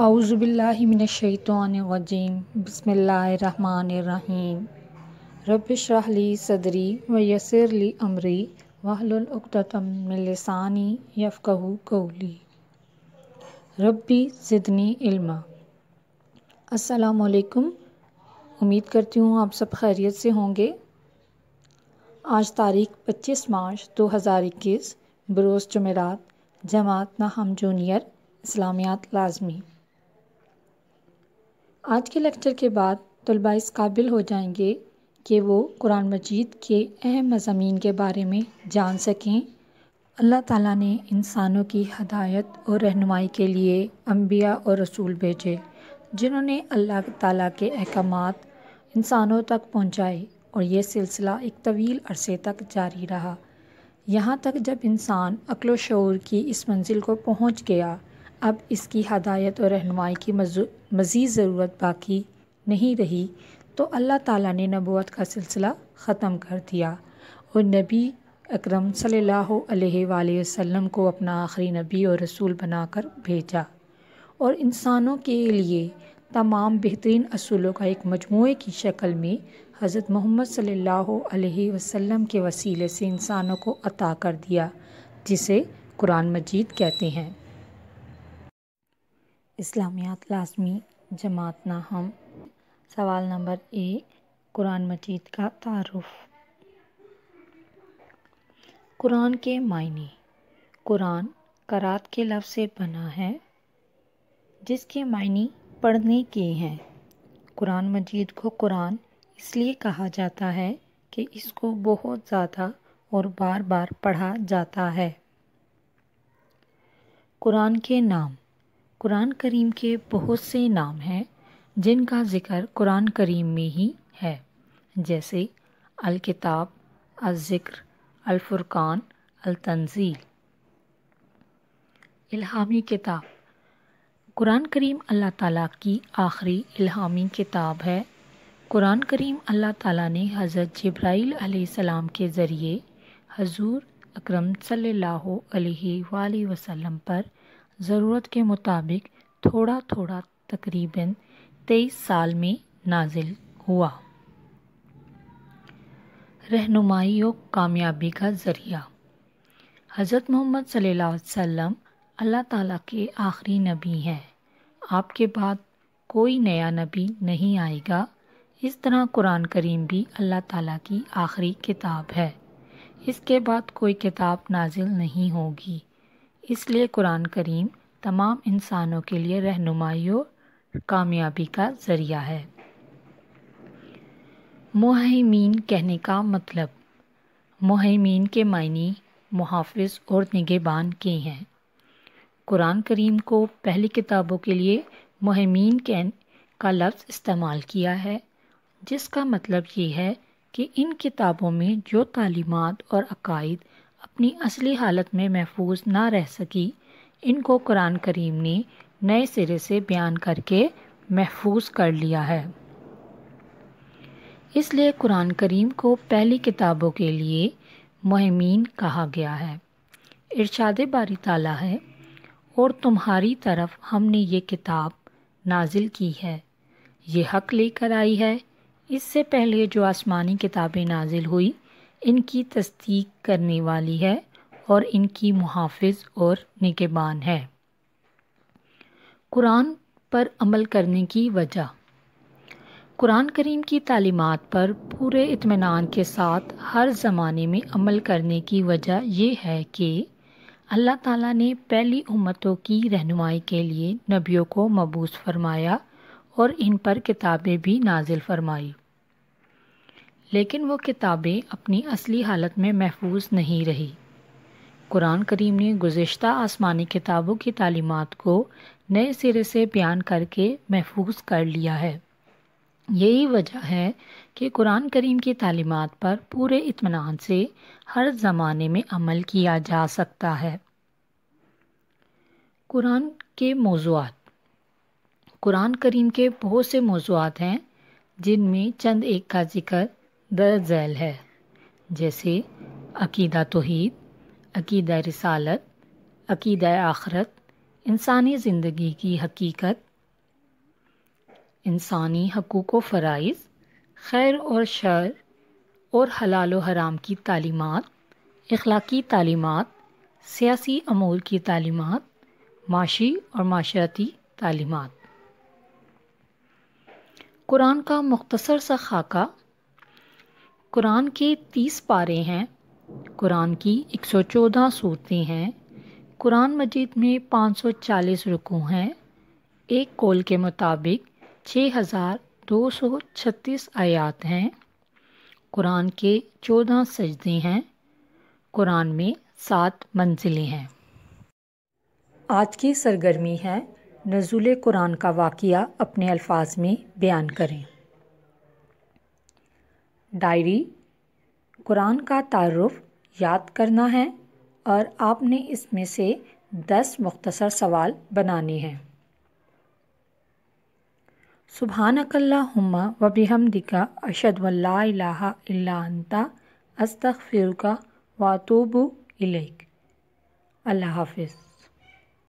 आउज़बिल्लिमिनशैतरजीम बसमीम रबशरहली सदरी व यसरली अमरी वाहलतमिलसानी लसानी कौली रबी ज़िदनी इल्मा वालेकुम उम्मीद करती हूँ आप सब खैरियत से होंगे आज तारीख 25 मार्च 2021 बरोज़ जमेरात जमात नाहम जूनियर इस्लामियात लाजमी आज के लेक्चर के बाद तलबा इस काबिल हो जाएंगे कि वो कुरान मजीद के अहम मजामी के बारे में जान सकें अल्लाह ताला ने इंसानों की हदायत और रहनुमाई के लिए अम्बिया और रसूल भेजे जिन्होंने अल्लाह ताला के अहकाम इंसानों तक पहुँचाए और ये सिलसिला एक तवील अरसे तक जारी रहा यहाँ तक जब इंसान अक्लो शूर की इस मंजिल को पहुँच गया अब इसकी हदायत और रहनमाई की मज़ीद ज़रूरत बाकी नहीं रही तो अल्लाह ताला ने नबूत का सिलसिला ख़त्म कर दिया और नबी अकरम सल्लल्लाहु अलैहि वसल्लम को अपना आखिरी नबी और रसूल बनाकर भेजा और इंसानों के लिए तमाम बेहतरीन असूलों का एक मजमू की शक्ल में हज़रत मोहम्मद सल्लल्लाहु अलैहि वसल्लम के वसीले से इंसानों को अता कर दिया जिसे कुरान मजीद कहते हैं इस्लामियात लाजमी जमात ना हम सवाल नंबर एक कुरान मजीद का तारफ़ कुरान के मायने कुरान करात के लफ्ज़ से बना है जिसके मायने पढ़ने के हैं कुरान मजीद को कुरान इसलिए कहा जाता है कि इसको बहुत ज़्यादा और बार बार पढ़ा जाता है कुरान के नाम कुरान करीम के बहुत से नाम हैं जिनका ज़िक्र कुरान करीम में ही है जैसे अलकिताब अज़िक्र अलफ़ुरक़ान अलतंज़ील इल्हामी किताब कुरान करीम अल्लाह ताला की आखिरी इल्हामी किताब है कुरान करीम अल्लाह ताला ने हज़रत जब्राईल सलाम के ज़रिए हजूर अकरम सल्लल्लाहु अलैहि वसल्लम पर ज़रूरत के मुताबिक थोड़ा थोड़ा तकरीबन तेईस साल में नाजिल हुआ रहनुमाई और कामयाबी का ज़रिया हज़रत मोहम्मद सल्लल्लाहु वसल्लम अल्लाह ताला के आखिरी नबी हैं आपके बाद कोई नया नबी नहीं आएगा इस तरह कुरान करीम भी अल्लाह ताला की आखिरी किताब है इसके बाद कोई किताब नाजिल नहीं होगी इसलिए कुरान करीम तमाम इंसानों के लिए रहनुमाई और कामयाबी का ज़रिया है महमीन कहने का मतलब महमीन के मायने मुहाफ़ और निगेबान के हैं कुरान करीम को पहली किताबों के लिए मुहैमीन कह का लफ्ज़ इस्तेमाल किया है जिसका मतलब ये है कि इन किताबों में जो तालीमत और अकायद अपनी असली हालत में महफूज ना रह सकी इनको कुरान करीम ने नए सिरे से बयान करके महफूज कर लिया है इसलिए कुरान करीम को पहली किताबों के लिए महमीन कहा गया है इर्शाद बारी ताला है और तुम्हारी तरफ हमने ये किताब नाजिल की है ये हक लेकर आई है इससे पहले जो आसमानी किताबें नाजिल हुई इनकी तस्दीक करने वाली है और इनकी मुहाफ़ और निगबान है कुरान पर अमल करने की वजह कुरान करीम की तालीमत पर पूरे इतमान के साथ हर ज़माने में अमल करने की वजह यह है कि अल्लाह ताला ने पहली उम्मतों की रहनुमाई के लिए नबियों को मबूस फरमाया और इन पर किताबें भी नाजिल फरमाई लेकिन वो किताबें अपनी असली हालत में महफूज नहीं रही कुरान करीम ने गुज्त आसमानी किताबों की तालीमत को नए सिरे से बयान करके महफूज कर लिया है यही वजह है कि कुरान करीम की तालीमत पर पूरे इतमान से हर ज़माने में अमल किया जा सकता है कुरान के मौजूद कुरान करीम के बहुत से मौजूद हैं जिनमें चंद एक का जिक्र द जैल है जैसे अकीदा तोहीद अकीद रसालत अकीद आखरत इंसानी ज़िंदगी की हकीकत इंसानी हकूक़ व फ़राइज़ खैर और शर और हलाल हराम की तालीमत अखलाकी तालीमत सियासी अमूर की तालीमत माशी और माशरती तालीमत कुरान का मुख्तर सा खाका कुरान के तीस पारे हैं कुरान की एक सौ चौदह सूरतें हैं कुरान मजीद में पाँच सौ चालीस रुकू हैं एक कोल के मुताबिक छः हज़ार दो सौ छत्तीस आयात हैं कुरान के चौदह सजदे हैं कुरान में सात मंजिलें हैं आज की सरगर्मी है नजूल कुरान का वाक़ अपने अल्फाज में बयान करें डायरी कुरान का तारफ़ याद करना है और आपने इसमें से दस मुख्तसर सवाल बनाने हैं सुबहान अकल्लाहुम्मा हम दिका अशद वल्लाता अस्तफ़िर का वातूब इलेक अल्लाह हाफिज़